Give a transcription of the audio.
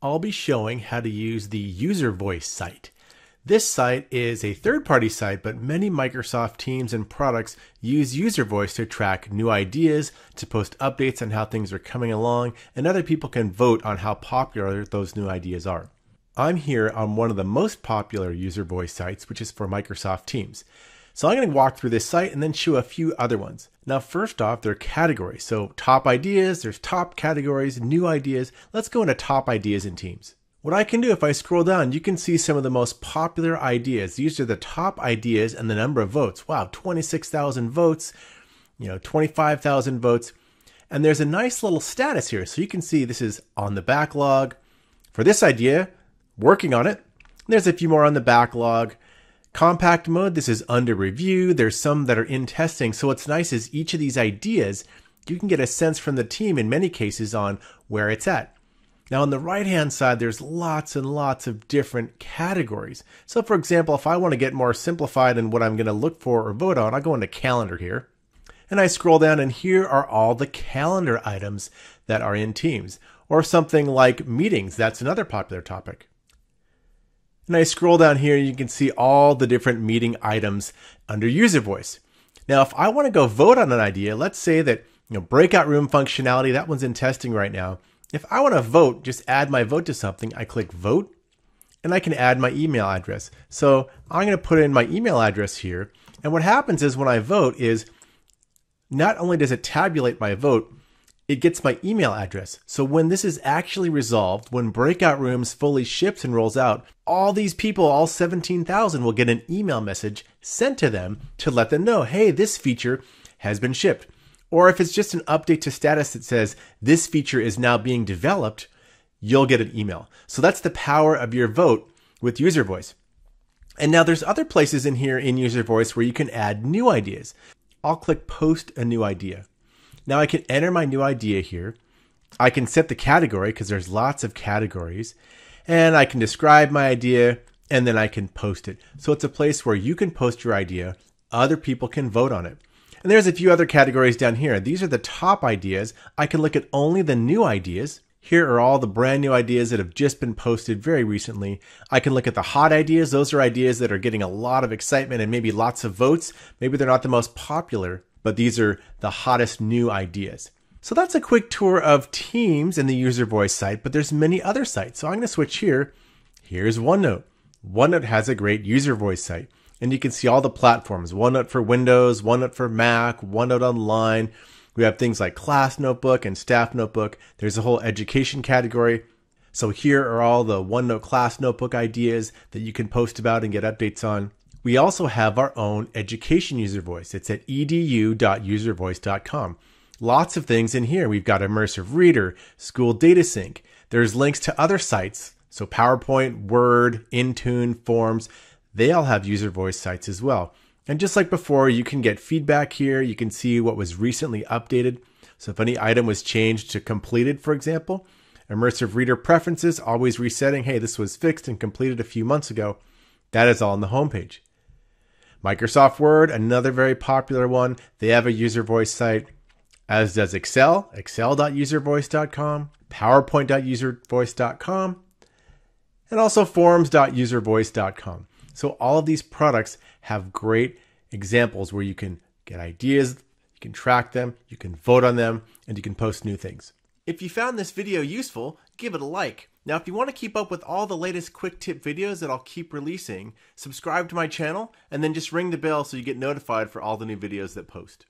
I'll be showing how to use the User Voice site. This site is a third-party site, but many Microsoft teams and products use User Voice to track new ideas, to post updates on how things are coming along, and other people can vote on how popular those new ideas are. I'm here on one of the most popular User Voice sites, which is for Microsoft Teams. So I'm going to walk through this site and then show a few other ones. Now, first off, there are categories. So top ideas, there's top categories, new ideas. Let's go into top ideas and teams. What I can do if I scroll down, you can see some of the most popular ideas. These are the top ideas and the number of votes. Wow, 26,000 votes, you know, 25,000 votes. And there's a nice little status here. So you can see this is on the backlog for this idea, working on it. There's a few more on the backlog compact mode. This is under review. There's some that are in testing. So what's nice is each of these ideas, you can get a sense from the team in many cases on where it's at. Now, on the right hand side, there's lots and lots of different categories. So, for example, if I want to get more simplified in what I'm going to look for or vote on, I go into calendar here and I scroll down, and here are all the calendar items that are in Teams. Or something like meetings, that's another popular topic. And I scroll down here, and you can see all the different meeting items under user voice. Now, if I want to go vote on an idea, let's say that you know breakout room functionality, that one's in testing right now. If I want to vote, just add my vote to something, I click vote and I can add my email address. So I'm going to put in my email address here. And what happens is when I vote is not only does it tabulate my vote, it gets my email address. So when this is actually resolved, when Breakout Rooms fully ships and rolls out, all these people, all 17,000, will get an email message sent to them to let them know, hey, this feature has been shipped. Or if it's just an update to status that says this feature is now being developed, you'll get an email. So that's the power of your vote with user voice. And now there's other places in here in user voice where you can add new ideas. I'll click post a new idea now I can enter my new idea here. I can set the category because there's lots of categories and I can describe my idea and then I can post it. So it's a place where you can post your idea. Other people can vote on it. And there's a few other categories down here. These are the top ideas. I can look at only the new ideas. Here are all the brand new ideas that have just been posted very recently. I can look at the hot ideas. Those are ideas that are getting a lot of excitement and maybe lots of votes. Maybe they're not the most popular, but these are the hottest new ideas. So that's a quick tour of Teams and the user voice site, but there's many other sites. So I'm going to switch here. Here's OneNote. OneNote has a great user voice site, and you can see all the platforms OneNote for Windows, OneNote for Mac, OneNote Online. We have things like Class Notebook and Staff Notebook. There's a whole education category. So here are all the OneNote Class Notebook ideas that you can post about and get updates on. We also have our own education user voice. It's at edu.uservoice.com. Lots of things in here. We've got immersive reader, school data sync. There's links to other sites. So PowerPoint, Word, Intune, Forms, they all have user voice sites as well. And just like before, you can get feedback here. You can see what was recently updated. So if any item was changed to completed, for example, immersive reader preferences, always resetting, hey, this was fixed and completed a few months ago. That is all on the homepage. Microsoft Word, another very popular one. They have a user voice site, as does Excel, excel.uservoice.com, powerpoint.uservoice.com, and also forums.uservoice.com. So all of these products have great examples where you can get ideas, you can track them, you can vote on them, and you can post new things. If you found this video useful, give it a like. Now, if you want to keep up with all the latest quick tip videos that I'll keep releasing, subscribe to my channel and then just ring the bell so you get notified for all the new videos that post.